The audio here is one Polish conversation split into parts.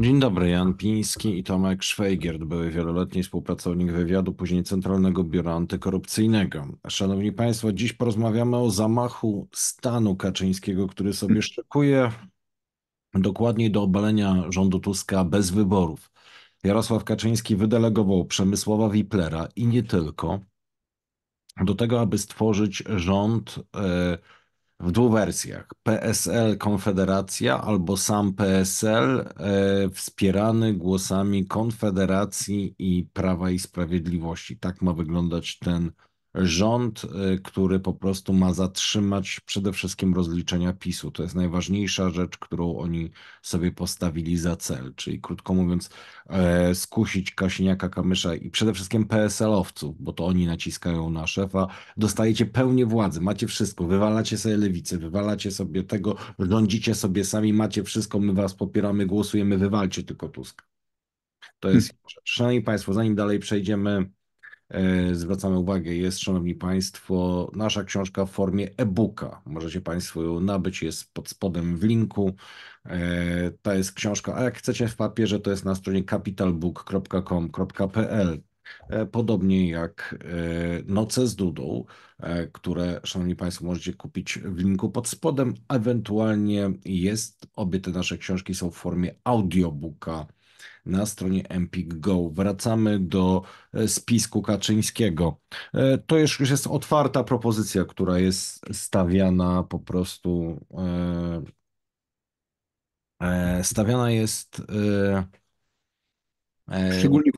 Dzień dobry, Jan Piński i Tomek Szwajgierd, były wieloletni współpracownik wywiadu, później Centralnego Biura Antykorupcyjnego. Szanowni Państwo, dziś porozmawiamy o zamachu stanu Kaczyńskiego, który sobie szykuje dokładniej do obalenia rządu Tuska bez wyborów. Jarosław Kaczyński wydelegował Przemysława Wiplera i nie tylko do tego, aby stworzyć rząd e, w dwóch wersjach. PSL Konfederacja albo sam PSL e, wspierany głosami Konfederacji i Prawa i Sprawiedliwości. Tak ma wyglądać ten rząd, y, który po prostu ma zatrzymać przede wszystkim rozliczenia PiSu. To jest najważniejsza rzecz, którą oni sobie postawili za cel, czyli krótko mówiąc, e, skusić Kasieniaka Kamysza i przede wszystkim PSL-owców, bo to oni naciskają na szefa. Dostajecie pełnię władzy, macie wszystko, wywalacie sobie lewicy, wywalacie sobie tego, rządzicie sobie sami, macie wszystko, my was popieramy, głosujemy, wywalcie tylko Tusk. To jest, hmm. szanowni państwo, zanim dalej przejdziemy E, zwracamy uwagę, jest, Szanowni Państwo, nasza książka w formie e-booka. Możecie Państwo ją nabyć, jest pod spodem w linku. E, to jest książka, a jak chcecie w papierze, to jest na stronie capitalbook.com.pl. E, podobnie jak Noce z Dudą, które, Szanowni Państwo, możecie kupić w linku pod spodem. Ewentualnie jest, obie te nasze książki są w formie audiobooka na stronie Empik Go. Wracamy do e, spisku Kaczyńskiego. E, to już jest otwarta propozycja, która jest stawiana po prostu. E, stawiana jest. Szczególnie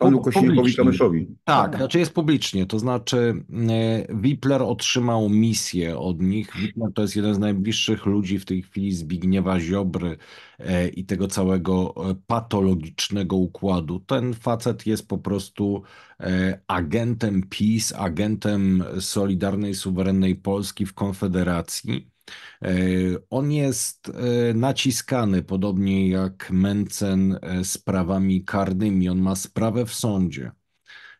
Panu Kosińkowi Kamyszowi. Tak, znaczy jest publicznie, to znaczy e, Wipler otrzymał misję od nich. Wipler to jest jeden z najbliższych ludzi w tej chwili Zbigniewa Ziobry e, i tego całego e, patologicznego układu. Ten facet jest po prostu agentem PiS, agentem Solidarnej Suwerennej Polski w Konfederacji E, on jest e, naciskany, podobnie jak Mencen, sprawami e, karnymi. On ma sprawę w sądzie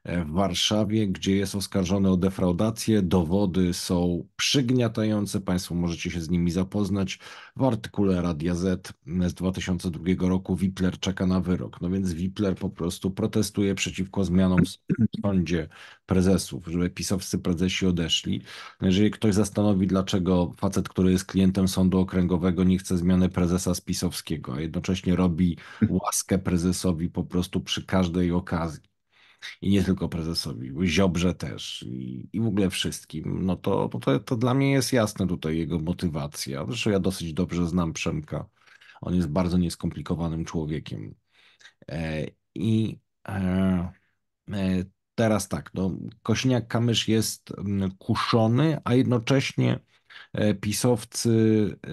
w Warszawie, gdzie jest oskarżony o defraudację. Dowody są przygniatające. Państwo możecie się z nimi zapoznać w artykule Radia Z mm, z 2002 roku. Wipler czeka na wyrok. No więc Wipler po prostu protestuje przeciwko zmianom w sądzie prezesów, żeby pisowscy prezesi odeszli. Jeżeli ktoś zastanowi, dlaczego facet, który jest klientem sądu okręgowego, nie chce zmiany prezesa z pisowskiego, a jednocześnie robi łaskę prezesowi po prostu przy każdej okazji i nie tylko prezesowi, Ziobrze też i, i w ogóle wszystkim, no to, to, to dla mnie jest jasne tutaj jego motywacja. Zresztą ja dosyć dobrze znam Przemka. On jest bardzo nieskomplikowanym człowiekiem. E, I e, E, teraz tak, no, Kośniak-Kamysz jest mm, kuszony, a jednocześnie e, pisowcy e,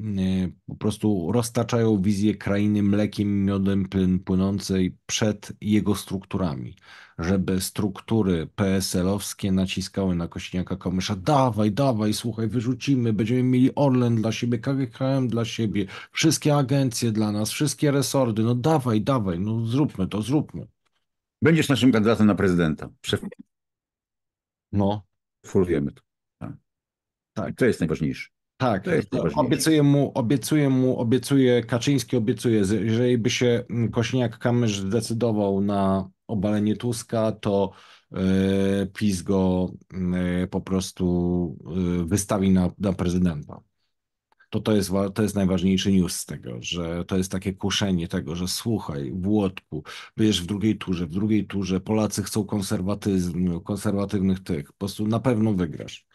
mm, po prostu roztaczają wizję krainy mlekiem i miodem płynącej przed jego strukturami, żeby struktury PSL-owskie naciskały na Kośniaka Komysza dawaj, dawaj, słuchaj, wyrzucimy, będziemy mieli Orlen dla siebie, KGHM dla siebie, wszystkie agencje dla nas, wszystkie resorty, no dawaj, dawaj, no zróbmy to, zróbmy. Będziesz naszym kandydatem na prezydenta. Przef... No. Furujemy to. Tak. tak. To jest najważniejsze. Tak, obiecuję mu, obiecuję mu, obiecuję, Kaczyński obiecuje, że jeżeli by się mm, Kośniak-Kamysz zdecydował na obalenie Tuska, to e, PiS go e, po prostu e, wystawi na, na prezydenta to to jest, to jest najważniejszy news z tego, że to jest takie kuszenie tego, że słuchaj, Włodku, wiesz, w drugiej turze, w drugiej turze Polacy chcą konserwatyzmu, konserwatywnych tych, po prostu na pewno wygrasz.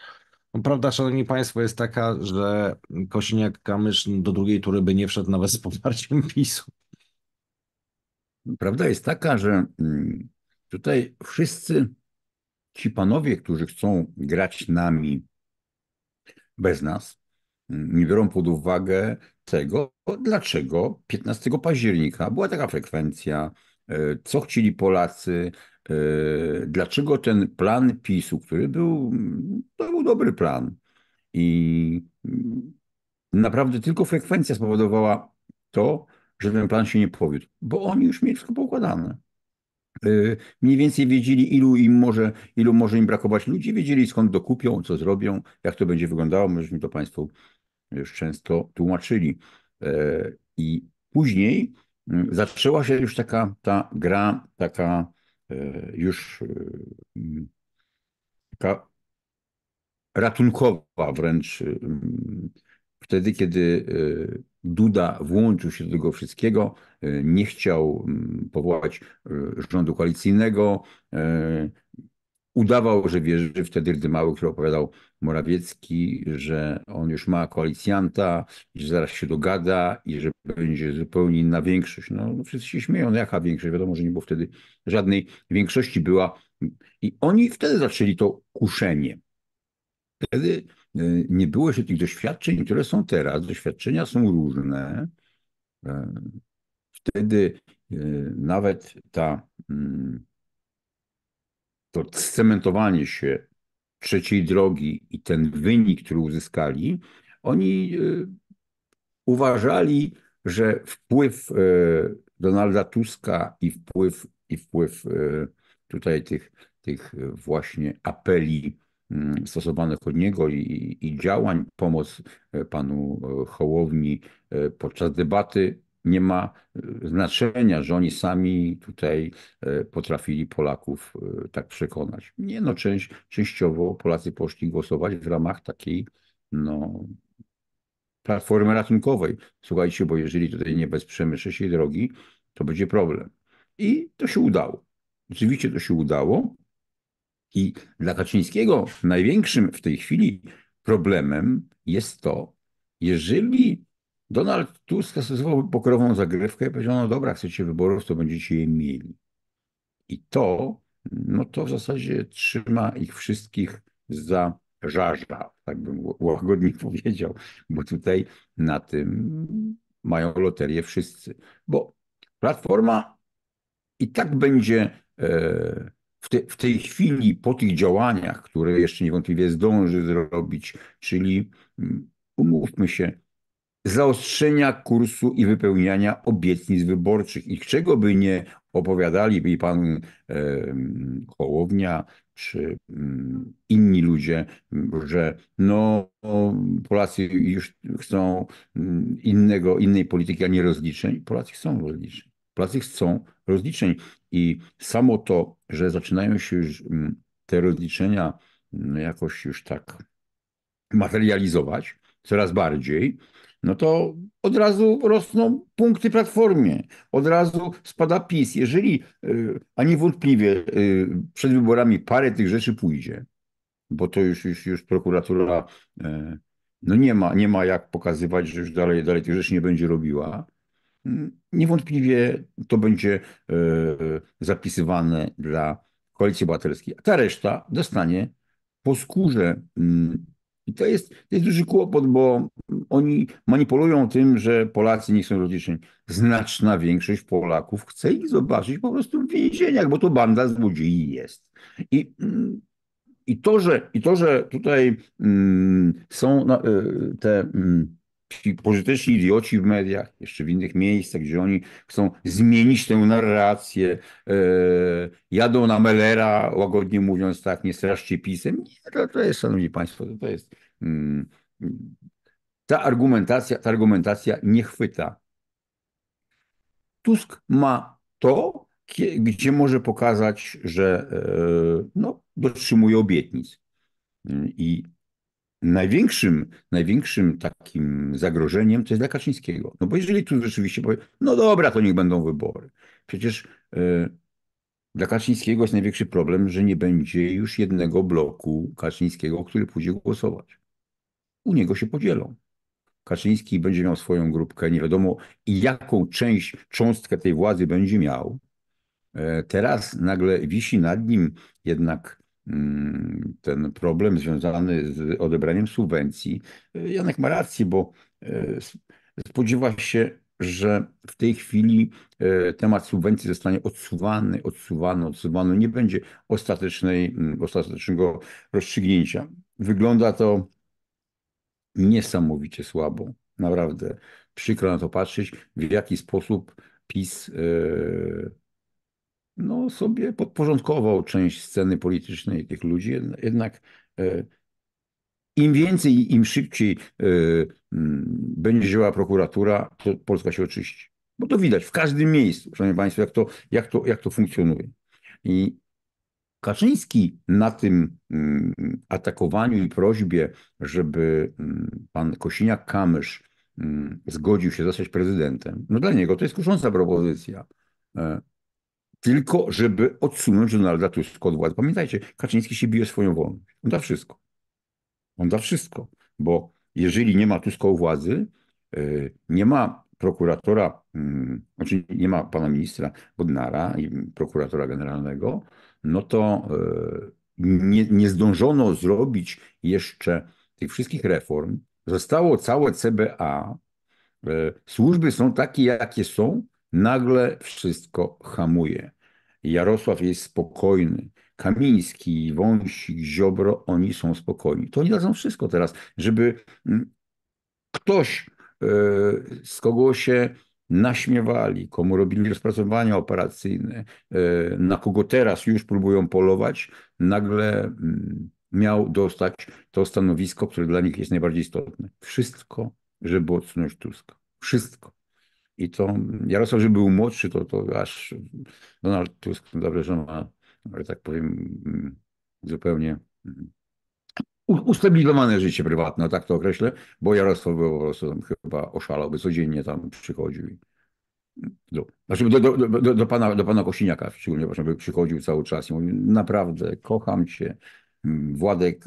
No, prawda, szanowni państwo, jest taka, że Kosiniak-Kamysz do drugiej tury by nie wszedł nawet z poparciem PiSu. Prawda jest taka, że mm, tutaj wszyscy ci panowie, którzy chcą grać nami bez nas, nie biorą pod uwagę tego, dlaczego 15 października była taka frekwencja, e, co chcieli Polacy, e, dlaczego ten plan PiSu, który był, to był dobry plan i mm, naprawdę tylko frekwencja spowodowała to, że ten plan się nie powiódł, bo oni już mieli wszystko poukładane. E, mniej więcej wiedzieli, ilu im może, ilu może im brakować ludzi, wiedzieli skąd dokupią, co zrobią, jak to będzie wyglądało. Możecie mi to Państwu już często tłumaczyli. E, I później mm, zaczęła się już taka ta gra, taka e, już e, taka ratunkowa wręcz. Wtedy, kiedy Duda włączył się do tego wszystkiego, nie chciał mm, powołać rządu koalicyjnego, udawał, że wierzy wtedy mały, który opowiadał Morawiecki, że on już ma koalicjanta, że zaraz się dogada i że będzie zupełnie inna większość. No, no wszyscy się śmieją, no jaka większość? Wiadomo, że nie było wtedy żadnej większości była. I oni wtedy zaczęli to kuszenie. Wtedy e, nie było się tych doświadczeń, które są teraz. Doświadczenia są różne. E, wtedy e, nawet ta mm, to scementowanie się trzeciej drogi i ten wynik, który uzyskali, oni y, uważali, że wpływ y, Donalda Tuska i wpływ, i wpływ y, tutaj tych, tych właśnie apeli mm, stosowanych od niego i, i działań, pomoc panu Hołowni podczas debaty nie ma e, znaczenia, że oni sami tutaj e, potrafili Polaków e, tak przekonać. Nie no, część, częściowo Polacy poszli głosować w ramach takiej no, platformy ratunkowej. Słuchajcie, bo jeżeli tutaj nie wesprzemy trzeciej drogi, to będzie problem. I to się udało. Oczywiście to się udało. I dla Kaczyńskiego największym w tej chwili problemem jest to, jeżeli Donald Tusk stosował pokrową zagrywkę i powiedział, no dobra, chcecie wyborów, to będziecie je mieli. I to, no to w zasadzie trzyma ich wszystkich za żarza, tak bym łagodnie powiedział, bo tutaj na tym mają loterię wszyscy. Bo Platforma i tak będzie e, w, te, w tej chwili, po tych działaniach, które jeszcze niewątpliwie zdąży zrobić, czyli mm, umówmy się, zaostrzenia kursu i wypełniania obietnic wyborczych. I czego by nie opowiadali by pan Hołownia czy inni ludzie, że no Polacy już chcą innego, innej polityki, a nie rozliczeń. Polacy chcą rozliczeń. Polacy chcą rozliczeń i samo to, że zaczynają się już te rozliczenia jakoś już tak materializować coraz bardziej, no to od razu rosną punkty Platformie, od razu spada PiS. Jeżeli, y, a niewątpliwie y, przed wyborami parę tych rzeczy pójdzie, bo to już, już, już prokuratura y, no nie, ma, nie ma jak pokazywać, że już dalej, dalej tych rzeczy nie będzie robiła, mm, niewątpliwie to będzie zapisywane dla Koalicji Obywatelskiej. A ta reszta dostanie po skórze mm, i to jest, to jest duży kłopot, bo oni manipulują tym, że Polacy nie chcą rozliczeń. Znaczna większość Polaków chce ich zobaczyć po prostu w więzieniach, bo to banda z ludzi jest. I, i, to, że, I to, że tutaj mm, są no, y, te. Mm, ci pożyteczni idioci w mediach, jeszcze w innych miejscach, gdzie oni chcą zmienić tę narrację, e, jadą na Melera, łagodnie mówiąc tak, nie straszcie pisem. Nie, to, to jest, szanowni państwo, to, to jest... Mm, ta argumentacja, ta argumentacja nie chwyta. Tusk ma to, gdzie może pokazać, że e, no, dotrzymuje obietnic. I największym, największym takim zagrożeniem to jest dla Kaczyńskiego. No bo jeżeli tu rzeczywiście powie, no dobra, to niech będą wybory. Przecież e, dla Kaczyńskiego jest największy problem, że nie będzie już jednego bloku Kaczyńskiego, który pójdzie głosować. U niego się podzielą. Kaczyński będzie miał swoją grupkę, nie wiadomo jaką część, cząstkę tej władzy będzie miał. E, teraz nagle wisi nad nim jednak Mm, ten problem związany z odebraniem subwencji. Janek ma rację, bo e, spodziewa się, że w tej chwili e, temat subwencji zostanie odsuwany, odsuwany, odsuwany. Nie będzie ostatecznej, mm, ostatecznego rozstrzygnięcia. Wygląda to niesamowicie słabo. Naprawdę przykro na to patrzeć, w jaki sposób PiS e, no, sobie podporządkował część sceny politycznej tych ludzi, jednak e, im więcej, im szybciej e, będzie działała prokuratura, to Polska się oczyści. Bo to widać w każdym miejscu, szanowni państwo, jak to, jak to, jak to funkcjonuje. I Kaczyński na tym mm, atakowaniu i prośbie, żeby mm, pan Kosiniak-Kamysz mm, zgodził się zostać prezydentem, no dla niego to jest kusząca propozycja e, tylko żeby odsunąć Donalda Tuska od władzy. Pamiętajcie, Kaczyński się bije swoją wolność. On da wszystko. On da wszystko, bo jeżeli nie ma Tuska u władzy, e, nie ma prokuratora, mm, znaczy nie ma pana ministra Bodnara i prokuratora generalnego, no to e, nie, nie zdążono zrobić jeszcze tych wszystkich reform. Zostało całe CBA. E, służby są takie, jakie są. Nagle wszystko hamuje. Jarosław jest spokojny, Kamiński, Wąsik, Ziobro, oni są spokojni. To oni dadzą wszystko teraz, żeby mm, ktoś, e, z kogo się naśmiewali, komu robili rozpracowania operacyjne, e, na kogo teraz już próbują polować, nagle mm, miał dostać to stanowisko, które dla nich jest najbardziej istotne. Wszystko, żeby odsunąć Tuska. Wszystko. I to Jarosław, żeby był młodszy, to, to aż Donald Tusk, dobrze, że ma, że tak powiem, mm, zupełnie mm, ustabilizowane życie prywatne, no tak to określę, bo Jarosław był po prostu tam chyba oszalał, by codziennie tam przychodził. Do, znaczy do, do, do, do, pana, do pana Kosiniaka szczególnie, właśnie, by przychodził cały czas i mówił, naprawdę, kocham cię, mm, Władek,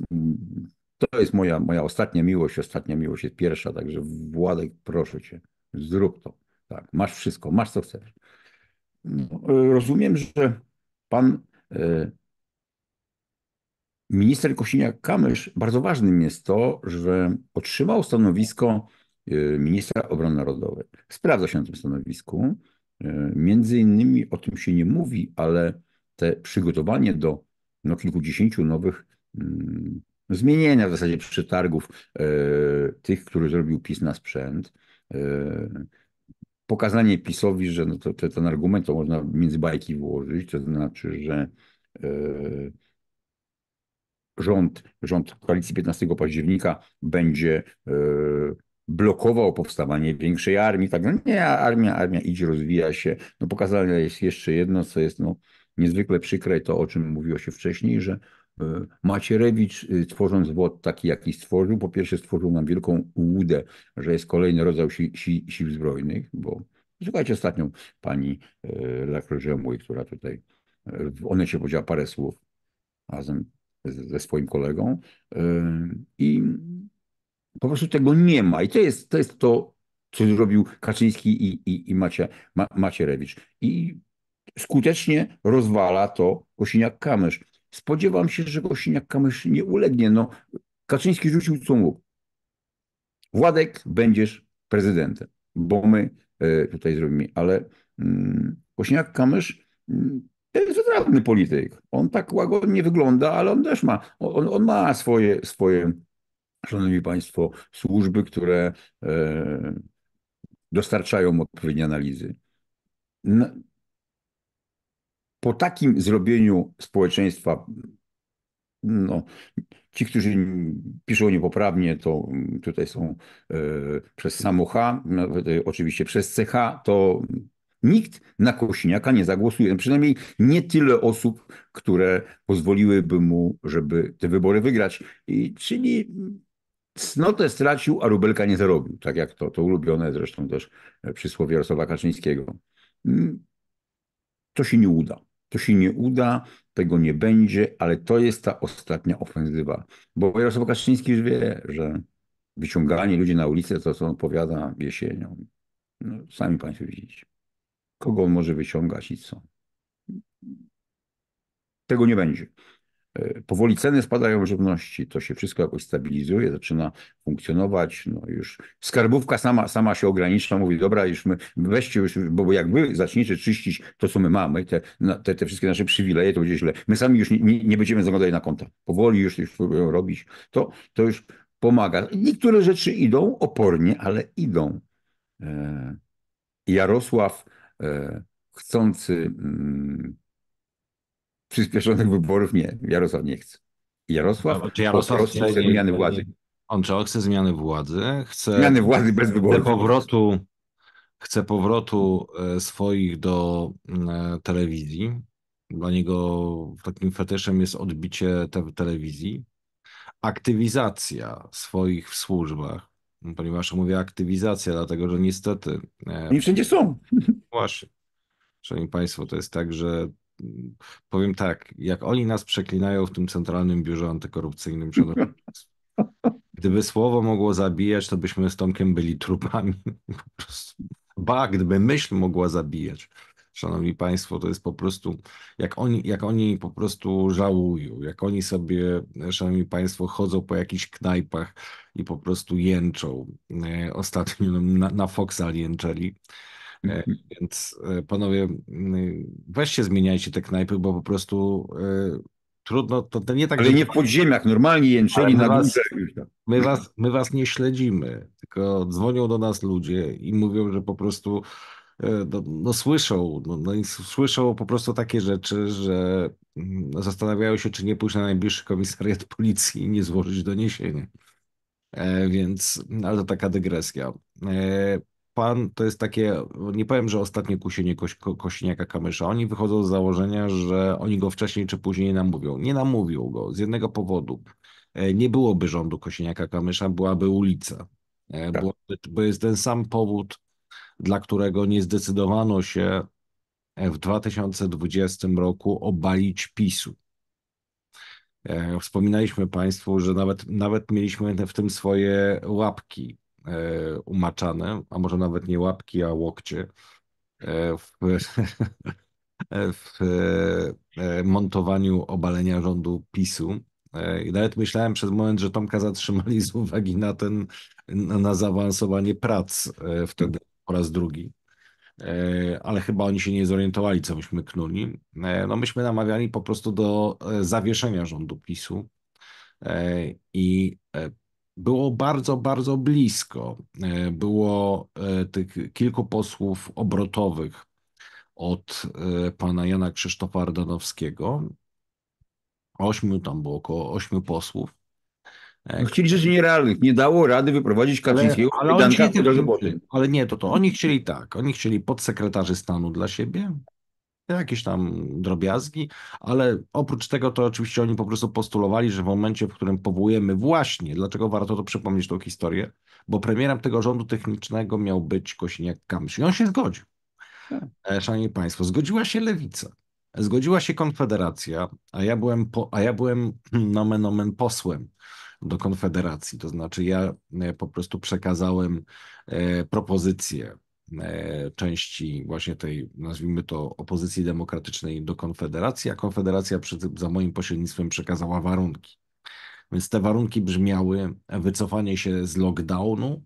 to jest moja, moja ostatnia miłość, ostatnia miłość jest pierwsza, także Władek, proszę cię, zrób to. Tak, masz wszystko, masz co chcesz. No, mhm. e, rozumiem, że pan e, minister Kosiniak-Kamysz, bardzo ważnym jest to, że otrzymał stanowisko e, ministra obrony narodowej. Sprawdza się na tym stanowisku. Między innymi o tym się nie mówi, ale te przygotowanie do no, kilkudziesięciu nowych mm, zmienienia w zasadzie przetargów y, tych, które zrobił PiS na sprzęt, y, pokazanie PiSowi, że no to, to, ten argument to można między bajki włożyć, to znaczy, że e, rząd, rząd koalicji 15 października będzie yy, blokował powstawanie większej armii. Tak, no nie, armia, armia idzie, rozwija się. No pokazane jest jeszcze jedno, co jest no, niezwykle przykre, to o czym mówiło się wcześniej, że Y, Macierewicz, y, tworząc WOT taki, jaki stworzył, po pierwsze stworzył nam wielką łudę, że jest kolejny rodzaj si, si, sił zbrojnych, bo słuchajcie ostatnią pani y, redaktor Żemuj, która tutaj, ona się powiedziała parę słów razem ze swoim kolegą i po prostu tego nie ma. I to jest to, jest to co zrobił Kaczyński i, i, i Macie, Ma, Macierewicz. I skutecznie rozwala to Kosiniak-Kamysz. Spodziewam się, że Kosiniak-Kamysz nie ulegnie. No, Kaczyński rzucił cungu. Władek, będziesz prezydentem, bo my e, tutaj zrobimy. Ale mm, kosiniak kamysz mm, to jest wytrawny polityk. On tak łagodnie wygląda, ale on też ma, on, on ma swoje, swoje, szanowni państwo, służby, które e, dostarczają odpowiednie analizy po takim zrobieniu społeczeństwa, no, ci, którzy piszą niepoprawnie, to tutaj są e, przez samo H, e, oczywiście przez CH, to nikt na Kośniaka nie zagłosuje. Przynajmniej nie tyle osób, które pozwoliłyby mu, żeby te wybory wygrać. I, czyli cnotę stracił, a rubelka nie zarobił. Tak jak to, to ulubione zresztą też przysłowie Jarosława Kaczyńskiego. Mm, to się nie uda. To się nie uda, tego nie będzie, ale to jest ta ostatnia ofensywa. Bo Jarosław Kaczyński już wie, że wyciąganie ludzi na ulicę, to co on powiada jesienią. No, sami Państwo widzicie. Kogo on może wyciągać i co? Tego nie będzie. E, powoli ceny spadają żywności, to się wszystko jakoś stabilizuje, zaczyna funkcjonować. No już skarbówka sama, sama się ogranicza, mówi, dobra, już my weźcie już, bo jak wy zaczniecie czyścić to, co my mamy, te, te, te wszystkie nasze przywileje, to będzie źle. My sami już nie, nie będziemy zaglądać na konta. Powoli już, już próbują robić. To, to już pomaga. Niektóre rzeczy idą opornie, ale idą. E, Jarosław e, chcący mm, przyspieszonych wyborów nie. Jarosław nie chce. Jarosław, no, czy Jarosław chce nie, zmiany władzy. On czy chce zmiany władzy? Chce zmiany władzy bez wyborów. Chce powrotu, chce powrotu e, swoich do e, telewizji. Dla niego takim fetyszem jest odbicie te telewizji. Aktywizacja swoich w służbach. Ponieważ mówię aktywizacja, dlatego że niestety. Oni e, wszędzie są. Właśnie. Szanowni Państwo, to jest tak, że powiem tak, jak oni nas przeklinają w tym Centralnym Biurze Antykorupcyjnym, gdyby słowo mogło zabijać, to byśmy z Tomkiem byli trupami. Ba, gdyby myśl mogła zabijać. Szanowni Państwo, to jest po prostu, jak oni, jak oni po prostu żałują, jak oni sobie, Szanowni Państwo, chodzą po jakichś knajpach i po prostu jęczą. E, ostatnio na, na Foxa jęczeli. Mhm. E, więc e, panowie, weźcie zmieniajcie te knajpy, bo po prostu e, trudno, to, nie tak... Ale nie w podziemiach, normalnie jęczeli na was, górze. My was, my was nie śledzimy, tylko dzwonią do nas ludzie i mówią, że po prostu no, no słyszą, no, no, i słyszą po prostu takie rzeczy, że mm, zastanawiają się, czy nie pójść na najbliższy komisariat policji i nie złożyć doniesienia. E, więc, no, ale to taka dygresja. E, pan to jest takie, nie powiem, że ostatnie kusienie ko, kamysza. Oni wychodzą z założenia, że oni go wcześniej czy później namówią. Nie namówił go z jednego powodu. E, nie byłoby rządu kośniaka kamysza, byłaby ulica. E, tak. bo jest ten sam powód, dla którego nie zdecydowano się e, w 2020 roku obalić PiSu. Wspominaliśmy Państwu, że nawet, nawet mieliśmy w tym swoje łapki. E, umaczane, a może nawet nie łapki, a łokcie e, w, e, w montowaniu obalenia rządu PiSu. I nawet myślałem przez moment, że Tomka zatrzymali z uwagi na ten, na zaawansowanie prac wtedy po raz drugi. Ale chyba oni się nie zorientowali, co myśmy knuli. No myśmy namawiali po prostu do zawieszenia rządu PiSu i było bardzo, bardzo blisko. E, było e, tych kilku posłów obrotowych od e, pana Jana Krzysztofa Ardanowskiego. Ośmiu tam było, około ośmiu posłów. No chcieli rzeczy nierealnych. Nie dało rady wyprowadzić Kaczyńskiego ale, ale, Danka, chcieli, ale nie, to to. Oni chcieli tak. Oni chcieli podsekretarzy stanu dla siebie, jakieś tam drobiazgi, ale oprócz tego to oczywiście oni po prostu postulowali, że w momencie, w którym powołujemy właśnie, dlaczego warto to przypomnieć tą historię, bo premierem tego rządu technicznego miał być Kosiniak-Kamysz i on się zgodził. Tak. E, szanowni Państwo, zgodziła się Lewica, zgodziła się Konfederacja, a ja byłem, po, a ja byłem nomen omen posłem do Konfederacji, to znaczy ja e, po prostu przekazałem e, propozycję E, części właśnie tej, nazwijmy to, opozycji demokratycznej do Konfederacji, a Konfederacja za moim pośrednictwem przekazała warunki. Więc te warunki brzmiały wycofanie się z lockdownu,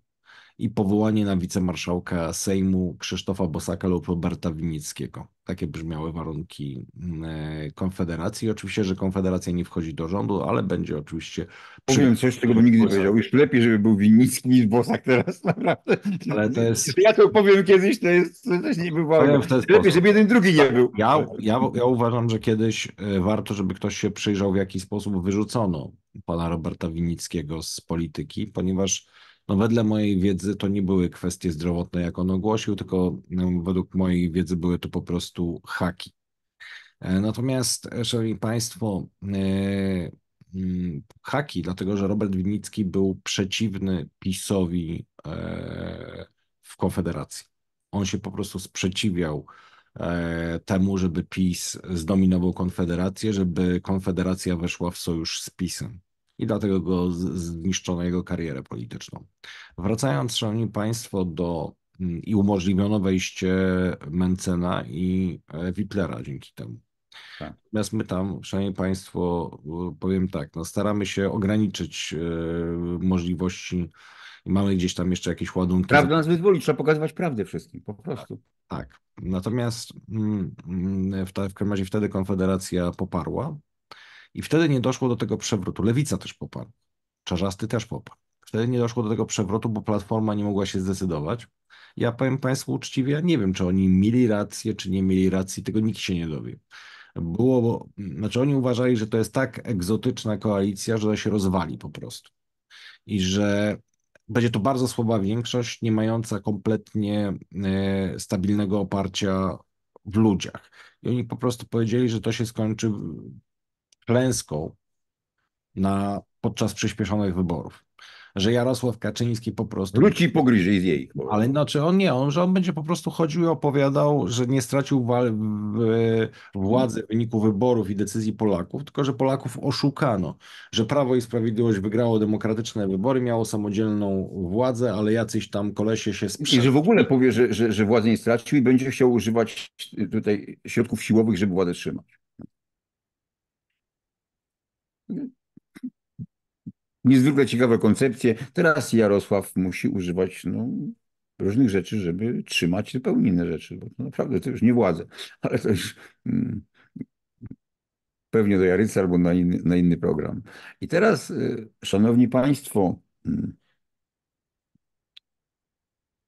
i powołanie na wicemarszałka Sejmu Krzysztofa Bosaka lub Roberta Winickiego Takie brzmiały warunki e, Konfederacji. Oczywiście, że Konfederacja nie wchodzi do rządu, ale będzie oczywiście... Powiem coś, czego bym nigdy nie powiedział. Już lepiej, żeby był Winnicki niż Bosak teraz, naprawdę. Ale to jest... Ja to powiem kiedyś, to jest coś niebywałego. Lepiej, żeby jeden drugi nie był. Ja, ja, ja uważam, że kiedyś e, warto, żeby ktoś się przyjrzał, w jaki sposób wyrzucono pana Roberta Winnickiego z polityki, ponieważ no wedle mojej wiedzy to nie były kwestie zdrowotne, jak on ogłosił, tylko no, według mojej wiedzy były to po prostu haki. E, natomiast, e, szanowni państwo, e, mm, haki, dlatego że Robert Winnicki był przeciwny PiSowi w Konfederacji. On się po prostu sprzeciwiał temu, żeby PiS zdominował Konfederację, żeby Konfederacja weszła w sojusz z PiSem i dlatego go zniszczono jego karierę polityczną. Wracając, Szanowni Państwo, do mm, i umożliwiono wejście Mencena i Witlera e, dzięki temu. Tak. Natomiast my tam, Szanowni Państwo, e, powiem tak, no staramy się ograniczyć e, możliwości i mamy gdzieś tam jeszcze jakieś ładunki. Prawda nas wyzwoli, trzeba pokazywać prawdę wszystkim, po tak. prostu. Tak. Natomiast mm, mm, w, w każdym razie wtedy Konfederacja poparła i wtedy nie doszło do tego przewrotu. Lewica też poparł. Czarzasty też poparł. Wtedy nie doszło do tego przewrotu, bo Platforma nie mogła się zdecydować. Ja powiem Państwu uczciwie, nie wiem, czy oni mieli rację, czy nie mieli racji, tego nikt się nie dowie. Było, bo, znaczy oni uważali, że to jest tak egzotyczna koalicja, że to się rozwali po prostu. I że będzie to bardzo słaba większość, nie mająca kompletnie e, stabilnego oparcia w ludziach. I oni po prostu powiedzieli, że to się skończy klęską na, podczas przyspieszonych wyborów. Że Jarosław Kaczyński po prostu. Ludzi pogryzie z jej. Ale znaczy on nie, on, że on będzie po prostu chodził i opowiadał, że nie stracił władzy w wyniku wyborów i decyzji Polaków, tylko że Polaków oszukano. Że Prawo i Sprawiedliwość wygrało demokratyczne wybory, miało samodzielną władzę, ale jacyś tam kolesie się sprzeciwili. I że w ogóle powie, że, że, że nie stracił i będzie chciał używać tutaj środków siłowych, żeby władzę trzymać. Niezwykle ciekawe koncepcje. Teraz Jarosław musi używać no, różnych rzeczy, żeby trzymać zupełnie inne rzeczy, bo to naprawdę to już nie władzę, ale to już mm, pewnie do Jarycy albo na inny, na inny program. I teraz, y, szanowni państwo, mm,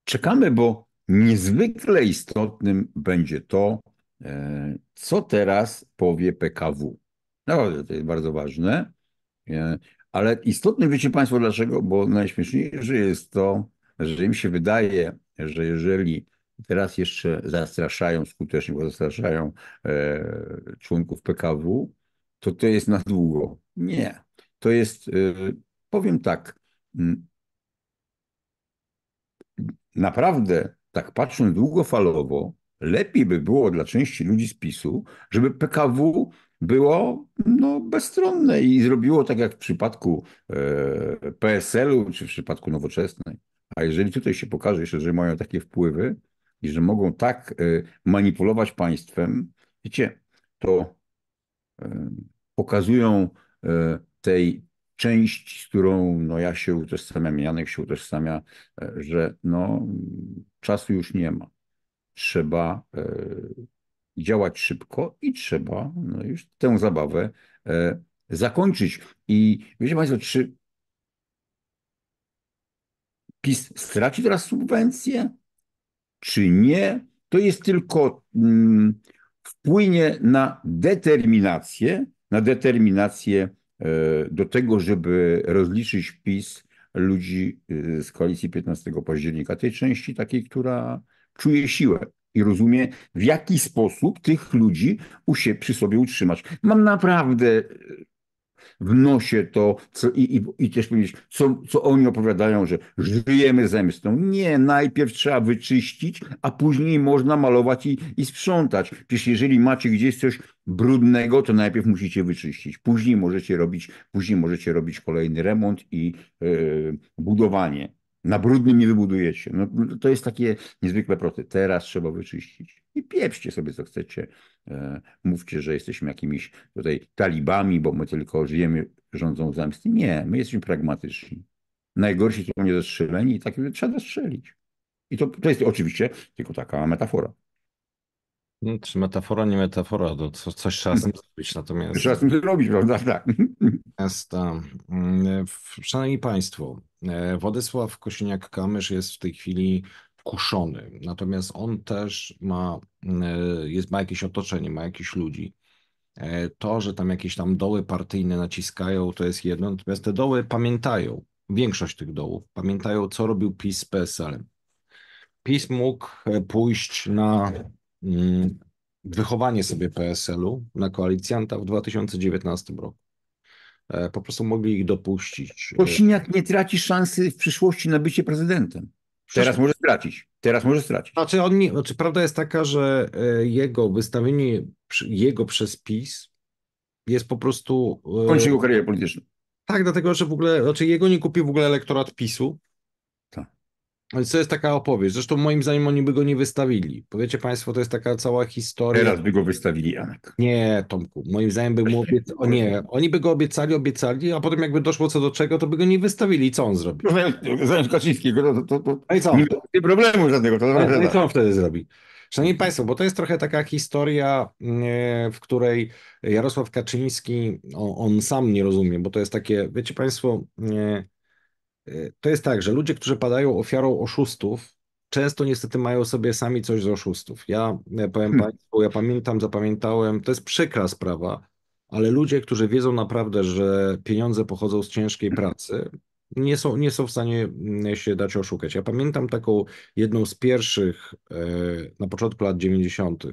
czekamy, bo niezwykle istotnym będzie to, e, co teraz powie PKW. Naprawdę no, to jest bardzo ważne. E, ale istotne wiecie Państwo dlaczego? Bo najśmieszniejsze jest to, że im się wydaje, że jeżeli teraz jeszcze zastraszają, skutecznie bo zastraszają e, członków PKW, to to jest na długo. Nie. To jest, e, powiem tak, m, naprawdę tak patrząc długofalowo, lepiej by było dla części ludzi z PiSu, żeby PKW było no, bezstronne i zrobiło tak jak w przypadku e, PSL-u czy w przypadku Nowoczesnej. A jeżeli tutaj się pokaże jeszcze, że mają takie wpływy i że mogą tak e, manipulować państwem, wiecie, to e, pokazują tej części, z którą no, ja się utożsamiam, Janek się utożsamia, że no, czasu już nie ma. Trzeba działać szybko i trzeba no już tę zabawę e, zakończyć. I wiecie Państwo, czy PiS straci teraz subwencję, czy nie? To jest tylko mm, wpłynie na determinację, na determinację e, do tego, żeby rozliczyć PiS ludzi e, z koalicji 15 października, tej części takiej, która czuje siłę i rozumie, w jaki sposób tych ludzi u przy sobie utrzymać. Mam naprawdę e, w nosie to co, i, i, i też powiedzieć, co, co oni opowiadają, że żyjemy zemstą. Nie, najpierw trzeba wyczyścić, a później można malować i, i sprzątać. Przecież jeżeli macie gdzieś coś brudnego, to najpierw musicie wyczyścić. Później możecie robić, później możecie robić kolejny remont i yy, budowanie. Na brudnym nie wybudujecie. No, to jest takie niezwykłe proty. Teraz trzeba wyczyścić. I pieprzcie sobie co chcecie. E, mówcie, że jesteśmy jakimiś tutaj talibami, bo my tylko żyjemy rządzą zemsty. Nie, my jesteśmy pragmatyczni. Najgorsi są niezastrzeleni i tak trzeba zastrzelić. I to, to jest oczywiście tylko taka metafora. No, czy metafora, nie metafora, to no, co, coś trzeba z tym zrobić. Natomiast... Trzeba z tym zrobić, prawda? Tak. Jest, um, szanowni Państwo, E, Władysław Kosiniak-Kamysz jest w tej chwili kuszony, natomiast on też ma, e, jest, ma jakieś otoczenie, ma jakichś ludzi. E, to, że tam jakieś tam doły partyjne naciskają, to jest jedno, natomiast te doły pamiętają, większość tych dołów pamiętają, co robił PiS z PSL-em. PiS mógł pójść na mm, wychowanie sobie PSL-u, na koalicjanta w 2019 roku. E, po prostu mogli ich dopuścić. E, Kosiniak nie traci szansy w przyszłości na bycie prezydentem. Teraz może stracić. Teraz może stracić. Znaczy, on nie, znaczy prawda jest taka, że e, jego wystawienie jego przez PiS jest po prostu. Kończy jego karierę polityczną. Tak, dlatego że w ogóle, znaczy jego nie kupił w ogóle elektorat PiSu. Więc to jest taka opowieść. Zresztą moim zdaniem oni by go nie wystawili. Powiecie Państwo, to jest taka cała historia. Teraz by go wystawili, Janek. Nie, Tomku. Moim zdaniem by mu obiec... o, nie. Oni by go obiecali, obiecali, a potem jakby doszło co do czego, to by go nie wystawili. Co on zrobi? No, Zamiast Kaczyńskiego, to, to, to... A no i co? nie problemu żadnego. To no i tak. co on wtedy zrobi? Szanowni Państwo, bo to jest trochę taka historia, mm, e, w której Jarosław Kaczyński, on, on sam nie rozumie, bo to jest takie, wiecie Państwo... Nie mm, Y, to jest tak, że ludzie, którzy padają ofiarą oszustów, często niestety mają sobie sami coś z oszustów. Ja, powiem hmm. Państwu, ja pamiętam, zapamiętałem, to jest przykra sprawa, ale ludzie, którzy wiedzą naprawdę, że pieniądze pochodzą z ciężkiej hmm. pracy, nie są, nie są w stanie mm, się dać oszukać. Ja pamiętam taką jedną z pierwszych e, na początku lat 90.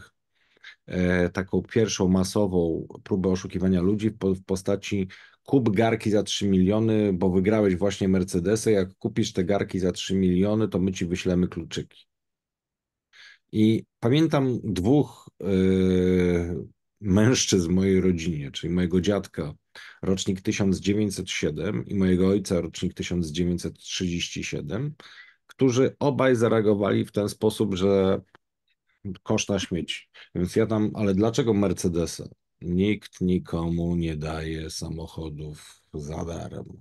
E, taką pierwszą masową próbę oszukiwania ludzi w postaci kup garki za 3 miliony, bo wygrałeś właśnie Mercedesa, jak kupisz te garki za 3 miliony, to my ci wyślemy kluczyki. I pamiętam dwóch yy, mężczyzn w mojej rodzinie, czyli mojego dziadka, rocznik 1907 i mojego ojca, rocznik 1937, którzy obaj zareagowali w ten sposób, że koszta śmieci. Więc ja tam, ale dlaczego Mercedesa? Nikt nikomu nie daje samochodów za darmo.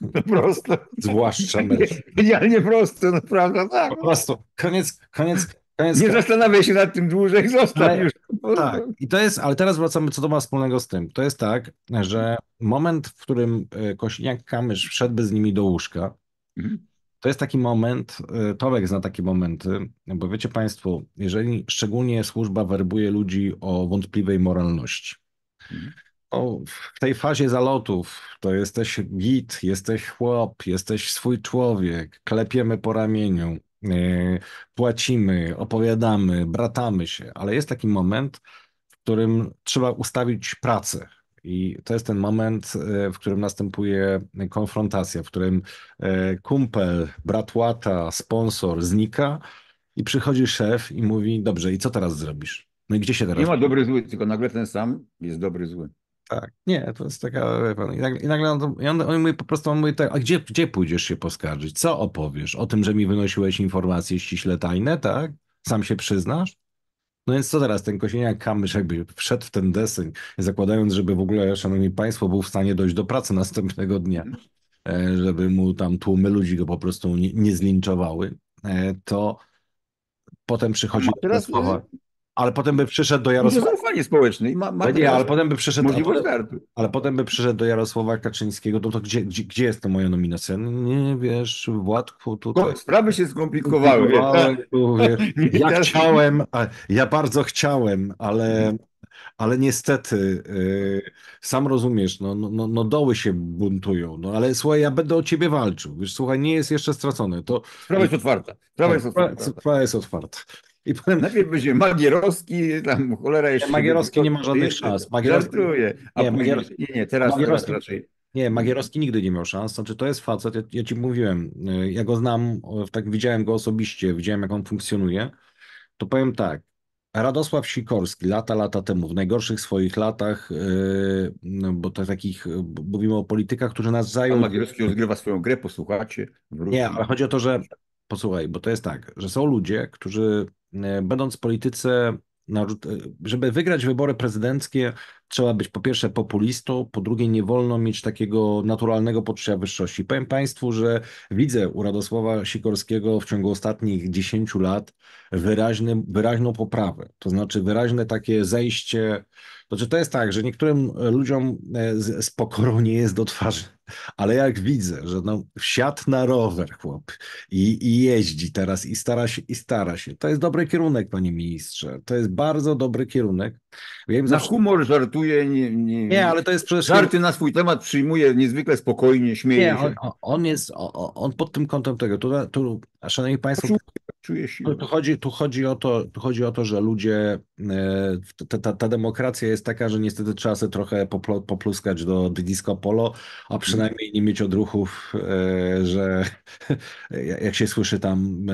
Proste. Zwłaszcza mężczyzn. Genialnie proste, no prawda, tak. Po no. prostu, koniec, koniec, koniec. Nie zastanawiaj się nad tym dłużej, zostań już. Tak, i to jest, ale teraz wracamy, co to ma wspólnego z tym. To jest tak, że moment, w którym e, Kośniak-Kamysz wszedłby z nimi do łóżka, mhm. To jest taki moment, y, Tomek zna takie momenty, bo wiecie Państwo, jeżeli szczególnie służba werbuje ludzi o wątpliwej moralności, mhm. o, w tej fazie zalotów to jesteś git, jesteś chłop, jesteś swój człowiek, klepiemy po ramieniu, y, płacimy, opowiadamy, bratamy się, ale jest taki moment, w którym trzeba ustawić pracę, i to jest ten moment, e, w którym następuje konfrontacja, w którym e, kumpel, brat łata, sponsor znika i przychodzi szef i mówi: Dobrze, i co teraz zrobisz? No i gdzie się teraz. Nie ma dobry zły, tylko nagle ten sam jest dobry zły. Tak, nie, to jest taka, i nagle, i nagle on, i on, on mówi po prostu, on mówi tak, a gdzie, gdzie pójdziesz się poskarżyć? Co opowiesz? O tym, że mi wynosiłeś informacje ściśle tajne, tak? Sam się przyznasz? No więc co teraz, ten Kosiniak-Kamysz jakby wszedł w ten deseń, zakładając, żeby w ogóle, szanowni państwo, był w stanie dojść do pracy następnego dnia, e, żeby mu tam tłumy ludzi go po prostu nie, nie zlinczowały, e, to potem przychodzi... A teraz, słowa... Y, ale potem by przyszedł do Jarosława... zaufanie społeczne. I ma, ma nie, ale potem by przyszedł... Możliwość Ale potem by przyszedł do Jarosława Kaczyńskiego, To no to gdzie, gdzie, gdzie jest to moja nominacja? No nie wiesz, Władku, tutaj... No, sprawy się skomplikowały. ja chciałem, ja bardzo chciałem, ale... Ale niestety, yy, sam rozumiesz, no, no, no, no doły się buntują, no ale słuchaj, ja będę o ciebie walczył, wiesz, słuchaj, nie jest jeszcze stracone. To... Sprawa jest otwarta. Sprawa tak, jest otwarta. Sprawa jest otwarta. I potem najpierw będzie Magierowski, tam cholera jeszcze. Magierowski nie, ma żadnych szans. Magierowski, nie, nie, nie, teraz, teraz raczej. Nie, Magierowski nigdy nie miał szans. Znaczy, to jest facet, ja, ja, ci mówiłem, y, ja go znam, tak widziałem go osobiście, widziałem jak on funkcjonuje. To powiem tak, Radosław Sikorski lata, lata temu, w najgorszych swoich latach, y, no bo to takich, mówimy o politykach, którzy nas zajął... Pan Magierowski rozgrywa swoją grę, posłuchacie. Wróci. Nie, ale chodzi o to, że posłuchaj, bo to jest tak, że są ludzie, którzy E, będąc w polityce, e, żeby wygrać wybory prezydenckie, trzeba być po pierwsze populistą, po drugie nie wolno mieć takiego naturalnego poczucia wyższości. Powiem Państwu, że widzę u Radosława Sikorskiego w ciągu ostatnich 10 lat wyraźny, wyraźną poprawę, to znaczy wyraźne takie zejście. Znaczy to jest tak, że niektórym ludziom e, z, z pokorą nie jest do twarzy, ale jak widzę, że no, wsiadł na rower chłop i, i jeździ teraz i stara się, i stara się. To jest dobry kierunek, panie ministrze. To jest bardzo dobry kierunek Wiem, za znaczy- humor żartuje, nie, nie, nie, ale to jest przede wszystkim... Żarty na swój temat przyjmuje niezwykle spokojnie, śmieje nie, się. On, on jest, on pod tym kątem tego, tu, tu szanowni państwo, czuję, czuję tu, tu, chodzi, tu, chodzi o to, tu chodzi o to, że ludzie E, ta, ta, ta, demokracja jest taka, że niestety trzeba sobie trochę popl popluskać do disco polo, a mhm. przynajmniej nie mieć odruchów, e, że jak się słyszy tam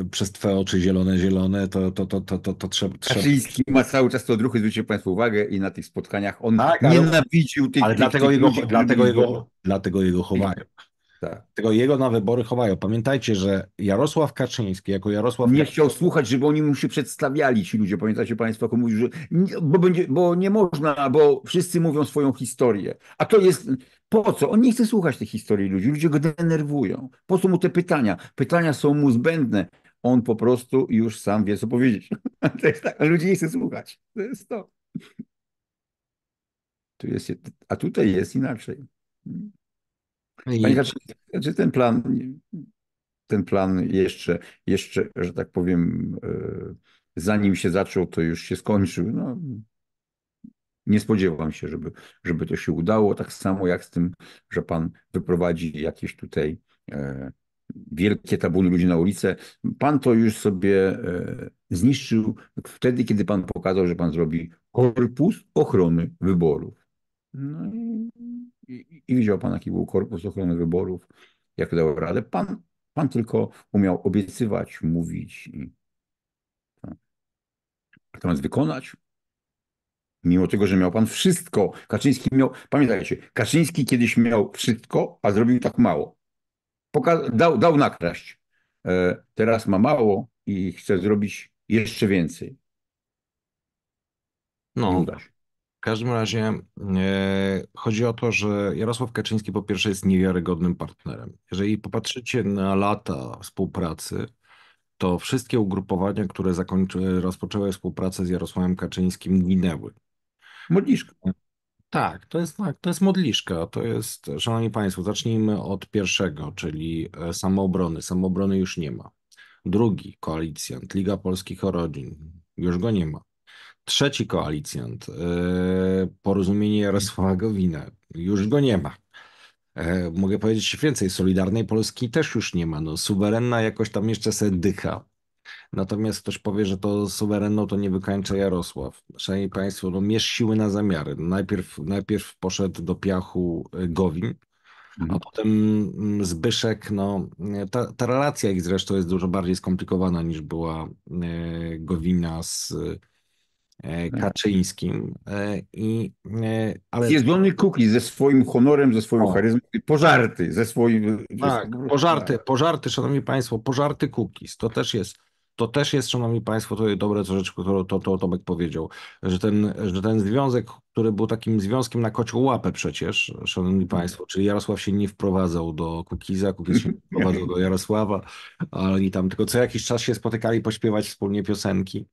e, przez twoje oczy zielone, zielone, to, to, to, to, to, to trzeba... Kaczyński ma cały czas te odruchy, zwróćcie Państwo uwagę i na tych spotkaniach on tak, nienawidził tych... Ale tych, dlatego, tych, jego, dlatego, jego, dlatego jego chowają. Tak. Tego jego na wybory chowają. Pamiętajcie, że Jarosław Kaczyński jako Jarosław... Nie chciał słuchać, żeby oni mu się przedstawiali, ci ludzie. Pamiętacie Państwo, jak mówił, że... Bo, będzie, bo nie można, bo wszyscy mówią swoją historię. A to jest... Po co? On nie chce słuchać tych historii ludzi. Ludzie go denerwują. Po co mu te pytania? Pytania są mu zbędne. On po prostu już sam wie, co powiedzieć. To jest tak, Ludzie nie chce słuchać. To jest to. Tu jest, a tutaj jest inaczej. Panie czy ten plan, ten plan jeszcze, jeszcze, że tak powiem, e, zanim się zaczął, to już się skończył. No, nie spodziewam się, żeby, żeby to się udało. Tak samo jak z tym, że pan wyprowadzi jakieś tutaj e, wielkie tabuny ludzi na ulicę. Pan to już sobie e, zniszczył wtedy, kiedy pan pokazał, że pan zrobi korpus ochrony wyborów. No i i, widział pan, jaki był korpus ochrony wyborów, jak dał radę. Pan, pan tylko umiał obiecywać, mówić. I, tak. Natomiast wykonać, mimo tego, że miał pan wszystko, Kaczyński miał, pamiętajcie, Kaczyński kiedyś miał wszystko, a zrobił tak mało. Poka dał, dał nakraść. E, teraz ma mało i chce zrobić jeszcze więcej. No, uda się każdym razie e, chodzi o to, że Jarosław Kaczyński po pierwsze jest niewiarygodnym partnerem. Jeżeli popatrzycie na lata współpracy, to wszystkie ugrupowania, które rozpoczęły współpracę z Jarosławem Kaczyńskim, ginęły. Modliszka. Tak, to jest tak, to jest modliszka. To jest, szanowni państwo, zacznijmy od pierwszego, czyli e, samoobrony. Samoobrony już nie ma. Drugi koalicjant, Liga Polskich Orodzin, już go nie ma trzeci koalicjant, e, porozumienie Jarosława Gowina, już go nie ma. E, mogę powiedzieć więcej, Solidarnej Polski też już nie ma. No, suwerenna jakoś tam jeszcze se dycha. Natomiast ktoś powie, że to suwerenną to nie wykańcza Jarosław. Szanowni Państwo, no mierz siły na zamiary. Najpierw, najpierw poszedł do piachu e, Gowin, a mhm. potem mm, Zbyszek, no ta, ta relacja ich zresztą jest dużo bardziej skomplikowana niż była Gowina z E, mhm. Kaczyńskim. E, I, e, ale... Zjedzony Kuki ze swoim honorem, ze swoją charyzmą, pożarty, ze swoim... Tak, pożarty, tak. pożarty, szanowni państwo, pożarty Kukiz, to też jest... To też jest, szanowni państwo, to jest dobre rzecz, którą to, to Tomek powiedział, że ten, że ten związek, który był takim związkiem na kocią łapę przecież, szanowni mhm. państwo, czyli Jarosław się nie wprowadzał do Kukiza, Kukiz się nie mhm. wprowadzał do Jarosława, ale i tam tylko co jakiś czas się spotykali pośpiewać wspólnie piosenki.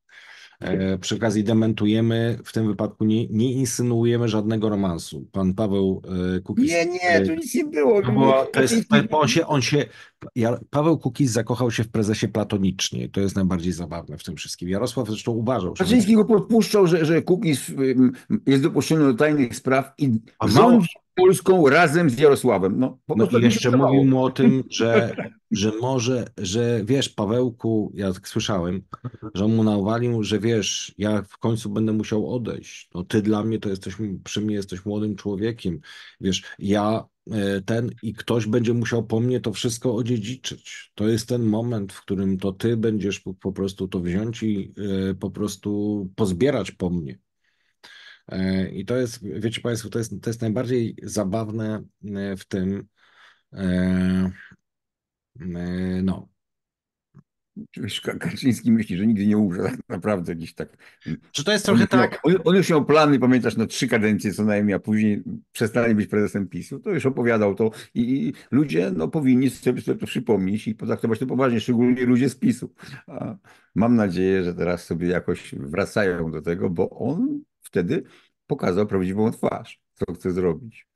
E, przy okazji dementujemy, w tym wypadku nie, nie insynuujemy żadnego romansu. Pan Paweł e, Kukiz... Nie, nie, e, tu nic nie było. było to jest, on się, on się, ja, Paweł Kukiz zakochał się w prezesie platonicznie. To jest najbardziej zabawne w tym wszystkim. Jarosław zresztą uważał. Kaczyński go podpuszczał, że, że Kukiz jest dopuszczony do tajnych spraw i rządzi Polską razem z Jarosławem. No, no jeszcze mówił mu o tym, że, że może, że wiesz, Pawełku, ja tak słyszałem, że on mu nawalił, że wiesz, ja w końcu będę musiał odejść. No ty dla mnie to jesteś, przy mnie jesteś młodym człowiekiem. Wiesz, ja e, ten i ktoś będzie musiał po mnie to wszystko odziedziczyć. To jest ten moment, w którym to ty będziesz po prostu to wziąć i e, po prostu pozbierać po mnie. E, I to jest, wiecie Państwo, to jest, to jest najbardziej zabawne e, w tym, e, no, Kaczyński myśli, że nigdy nie umrze, tak naprawdę gdzieś tak. Czy to jest trochę tak? On, już miał plany, pamiętasz, na trzy kadencje co najmniej, a później przestanie być prezesem PiSu. To już opowiadał to i, i ludzie no, powinni sobie, sobie to przypomnieć i potraktować to poważnie, szczególnie ludzie z PiSu. A mam nadzieję, że teraz sobie jakoś wracają do tego, bo on wtedy pokazał prawdziwą twarz, co chce zrobić.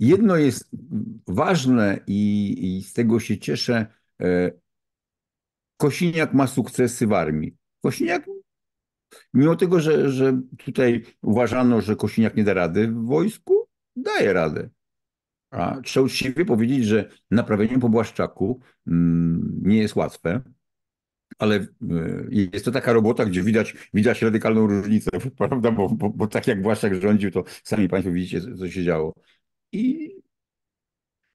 Jedno jest ważne i, i z tego się cieszę. E, Kosiniak ma sukcesy w armii. Kosiniak Mimo tego, że, że tutaj uważano, że Kosiniak nie da rady w wojsku, daje radę. A trzeba uczciwie powiedzieć, że naprawienie po Błaszczaku mm, nie jest łatwe ale y, jest to taka robota, gdzie widać, widać radykalną różnicę, prawda? Bo, bo, bo tak jak Błaszczak rządził, to sami Państwo widzicie, co się działo. I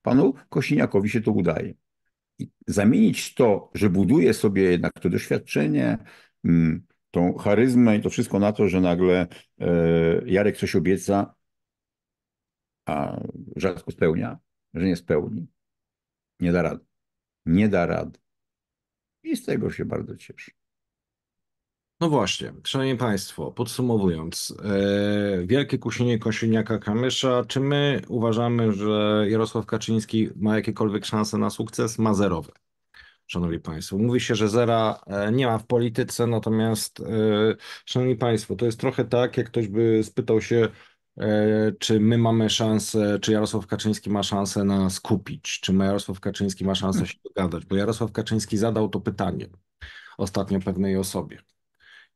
panu Kosiniakowi się to udaje. I zamienić to, że buduje sobie jednak to doświadczenie, mm, tą charyzmę i to wszystko na to, że nagle e, Jarek coś obieca, a rzadko spełnia, że nie spełni. Nie da rady. Nie da rady i z tego się bardzo cieszę. No właśnie, Szanowni Państwo, podsumowując, e, wielkie kusienie Kosiniaka-Kamysza, czy my uważamy, że Jarosław Kaczyński ma jakiekolwiek szanse na sukces? Ma zerowe. Szanowni Państwo, mówi się, że zera e, nie ma w polityce, natomiast, e, Szanowni Państwo, to jest trochę tak, jak ktoś by spytał się E, czy my mamy szansę, czy Jarosław Kaczyński ma szansę nas kupić, czy Jarosław Kaczyński ma szansę się dogadać, bo Jarosław Kaczyński zadał to pytanie ostatnio pewnej osobie.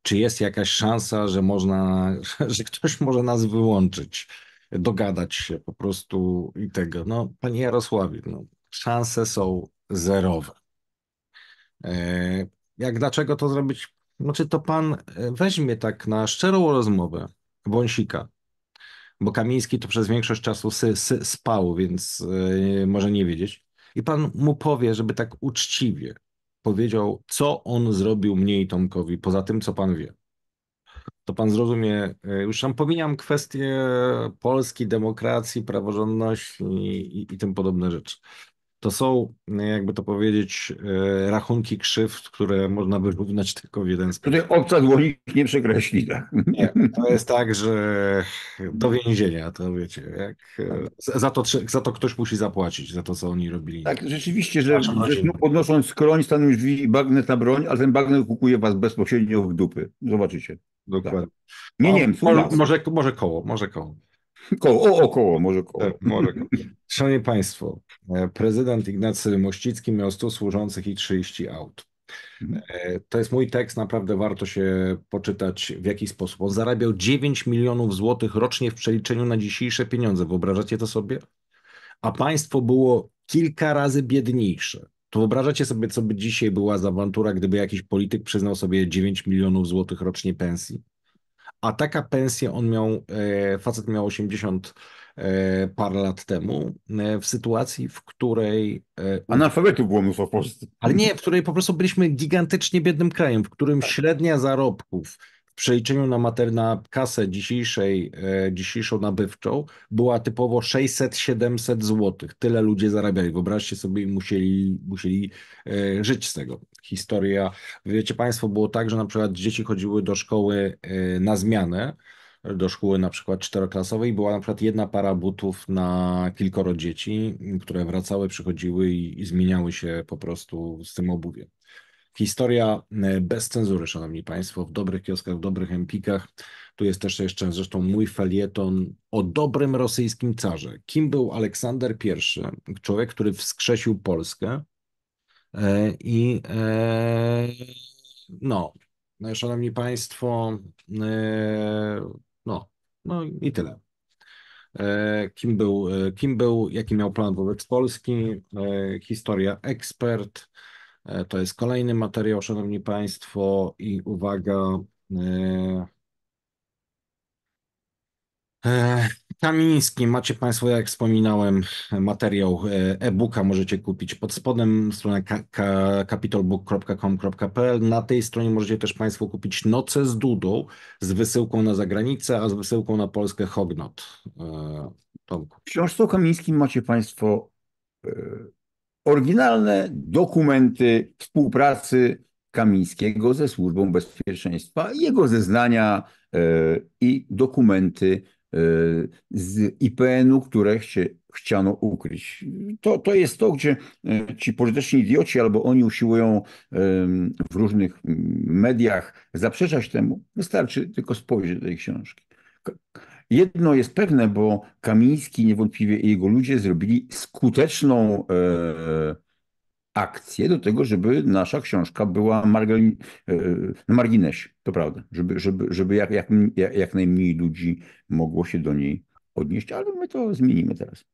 Czy jest jakaś szansa, że można, że ktoś może nas wyłączyć, dogadać się po prostu i tego? No, panie Jarosławie, no, szanse są zerowe. E, jak dlaczego to zrobić? Znaczy, to pan e, weźmie tak na szczerą rozmowę Wąsika bo Kamiński to przez większość czasu sy, sy, spał, więc yy, może nie wiedzieć. I pan mu powie, żeby tak uczciwie powiedział, co on zrobił mnie i Tomkowi, poza tym, co pan wie. To pan zrozumie, e, już tam pomijam kwestie Polski, demokracji, praworządności i, i, i tym podobne rzeczy to są, jakby to powiedzieć, e, rachunki krzywd, które można by równać tylko w jeden sposób. Tutaj obca dłonik nie przekreśli. Tak? Nie, to jest tak, że do więzienia, to wiecie, jak, e, za, to, za to ktoś musi zapłacić, za to, co oni robili. Tak, rzeczywiście, że, że no, podnosząc skroń, staną drzwi, bagnet na broń, a ten bagnet kupuje was bezpośrednio w dupy. Zobaczycie. Dokładnie. Tak. Nie Może, może koło, może koło. Koło, o, około, może koło. Tak, może. Szanowni Państwo, e, prezydent Ignacy Mościcki miał 100 służących i 30 aut. Mhm. E, to jest mój tekst, naprawdę warto się poczytać w jaki sposób. On zarabiał 9 milionów złotych rocznie w przeliczeniu na dzisiejsze pieniądze. Wyobrażacie to sobie? A państwo było kilka razy biedniejsze. To wyobrażacie sobie, co by dzisiaj była za awantura, gdyby jakiś polityk przyznał sobie 9 milionów złotych rocznie pensji? a taka pensja on miał, e, facet miał 80 e, parę lat temu, e, w sytuacji, w której. Analfabetów było mnóstwo w Polsce. Ale nie, w której po prostu byliśmy gigantycznie biednym krajem, w którym średnia zarobków w przeliczeniu na, mater, na kasę dzisiejszej, e, dzisiejszą nabywczą była typowo 600-700 zł. Tyle ludzie zarabiali. Wyobraźcie sobie, musieli, musieli e, żyć z tego. Historia, wiecie Państwo, było tak, że na przykład dzieci chodziły do szkoły e, na zmianę, do szkoły na przykład czteroklasowej była na przykład jedna para butów na kilkoro dzieci, które wracały, przychodziły i, i zmieniały się po prostu z tym obuwiem. Historia e, bez cenzury, szanowni państwo, w dobrych kioskach, w dobrych empikach. Tu jest też jeszcze zresztą mój felieton o dobrym rosyjskim carze. Kim był Aleksander I? Człowiek, który wskrzesił Polskę e, i e, no, no, szanowni państwo, no, no i tyle kim był, kim był, jaki miał plan wobec Polski, historia ekspert, E, to jest kolejny materiał, Szanowni Państwo, i uwaga. E, e, Kamiński, macie Państwo, jak wspominałem, materiał e-booka możecie kupić pod spodem, strona capitalbook.com.pl. Na tej stronie możecie też Państwo kupić Noce z Dudą z wysyłką na zagranicę, a z wysyłką na Polskę Hognot. Tomku. W książce o Kamińskim macie Państwo oryginalne dokumenty współpracy Kamińskiego ze Służbą Bezpieczeństwa, jego zeznania e, i dokumenty e, z IPN-u, które się chciano ukryć. To, to jest to, gdzie e, ci pożyteczni idioci albo oni usiłują w różnych mediach zaprzeczać temu. Wystarczy tylko spojrzeć do tej książki. Jedno jest pewne, bo Kamiński niewątpliwie i jego ludzie zrobili skuteczną e, akcję do tego, żeby nasza książka była margin, e, na marginesie, to prawda, żeby, żeby, żeby jak, jak, jak najmniej ludzi mogło się do niej odnieść, ale my to zmienimy teraz.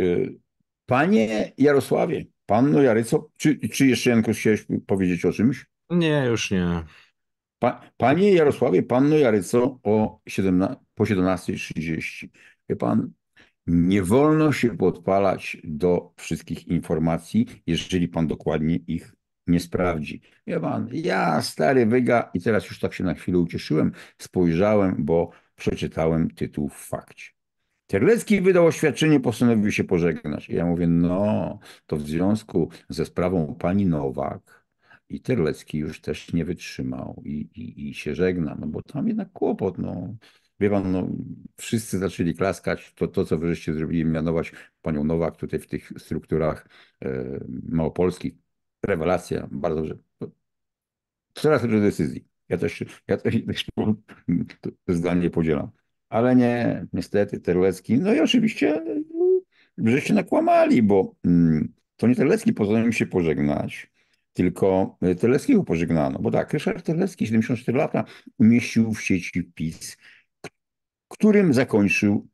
E, panie Jarosławie, panno Jaryco, czy, czy jeszcze Janko chciałeś powiedzieć o czymś? Nie, już nie. Pa, panie Jarosławie, panno Jaryco, o 17, po 17.30. Wie pan, nie wolno się podpalać do wszystkich informacji, jeżeli pan dokładnie ich nie sprawdzi. Wie pan, ja stary wyga i teraz już tak się na chwilę ucieszyłem, spojrzałem, bo przeczytałem tytuł w fakcie. Terlecki wydał oświadczenie, postanowił się pożegnać. I ja mówię, no, to w związku ze sprawą pani Nowak, i Terlecki już też nie wytrzymał i, i, i się żegna, no bo tam jednak kłopot, no. Wie pan, no, wszyscy zaczęli klaskać, to, to co wy zrobili, mianować panią Nowak tutaj w tych strukturach e, małopolskich, rewelacja, bardzo, że coraz do decyzji. Ja też, ja też, też to, to zdanie podzielam. Ale nie, niestety, Terlecki, no i oczywiście no, żeście nakłamali, bo mm, to nie Terlecki pozwolił mi się pożegnać, tylko y, Terleckiego pożegnano. Bo tak, Ryszard Terlecki, 74 lata, umieścił w sieci PiS, którym zakończył,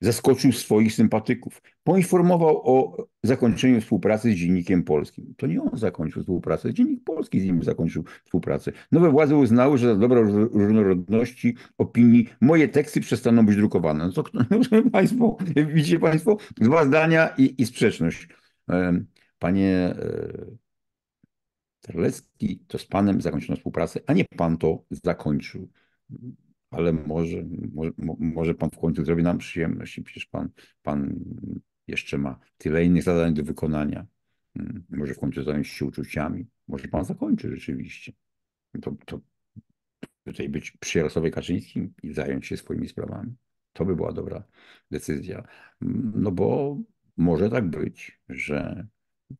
zaskoczył swoich sympatyków. Poinformował o zakończeniu współpracy z Dziennikiem Polskim. To nie on zakończył współpracę, Dziennik Polski z nim zakończył współpracę. Nowe władze uznały, że za dobra różnorodności opinii moje teksty przestaną być drukowane. No to, proszę Państwo, widzicie Państwo, dwa zdania i, i sprzeczność. Panie e, Terlecki, to z panem zakończono współpracę, a nie pan to zakończył. Ale może, może, może pan w końcu zrobi nam przyjemność i przecież pan, pan jeszcze ma tyle innych zadań do wykonania. Hmm, może w końcu zająć się uczuciami. Może pan zakończy rzeczywiście. To, to tutaj być przy Jarosławie Kaczyńskim i zająć się swoimi sprawami. To by była dobra decyzja. No bo może tak być, że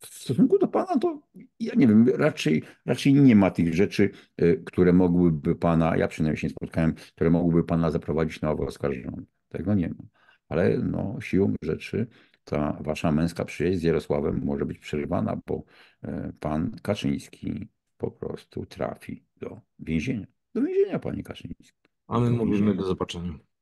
w stosunku do pana to ja nie wiem, raczej, raczej nie ma tych rzeczy, y, które mogłyby pana, ja przynajmniej się nie spotkałem, które mogłyby pana zaprowadzić na owo oskarżony. Tego nie ma. Ale no, siłą rzeczy ta wasza męska przyjaźń z Jarosławem może być przerwana, bo y, pan Kaczyński po prostu trafi do więzienia. Do więzienia, panie Kaczyński. A my mówimy do zobaczenia.